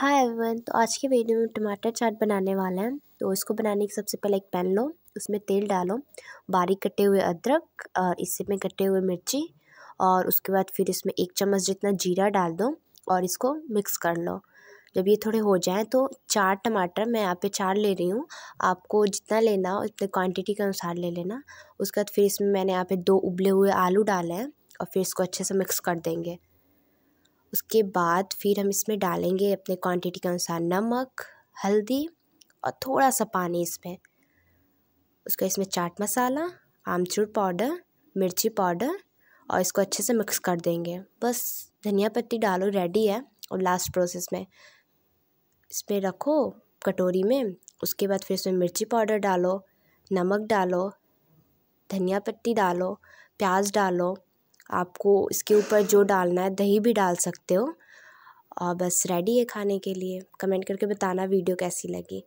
hi everyone तो आज के वीडियो में टमाटर चाट बनाने वाले हैं तो इसको बनाने के सबसे पहले एक पैन लो उसमें तेल डालो बारीक कटे हुए अदरक और इससे में कटे हुए मिर्ची और उसके बाद फिर इसमें एक चम्मच जितना जीरा डाल दो और इसको मिक्स कर लो जब ये थोड़े हो जाएं तो चार टमाटर मैं यहाँ पे चार ले रही हूँ आपको जितना लेना हो उतने क्वान्टिटी के अनुसार ले लेना उसके बाद फिर इसमें मैंने यहाँ पे दो उबले हुए आलू डाले हैं और फिर इसको अच्छे से मिक्स कर देंगे उसके बाद फिर हम इसमें डालेंगे अपने क्वांटिटी के अनुसार नमक हल्दी और थोड़ा सा पानी इसमें उसका इसमें चाट मसाला आमचूर पाउडर मिर्ची पाउडर और इसको अच्छे से मिक्स कर देंगे बस धनिया पत्ती डालो रेडी है और लास्ट प्रोसेस में इस पर रखो कटोरी में उसके बाद फिर इसमें मिर्ची पाउडर डालो नमक डालो धनिया पत्ती डालो प्याज डालो आपको इसके ऊपर जो डालना है दही भी डाल सकते हो और बस रेडी है खाने के लिए कमेंट करके बताना वीडियो कैसी लगी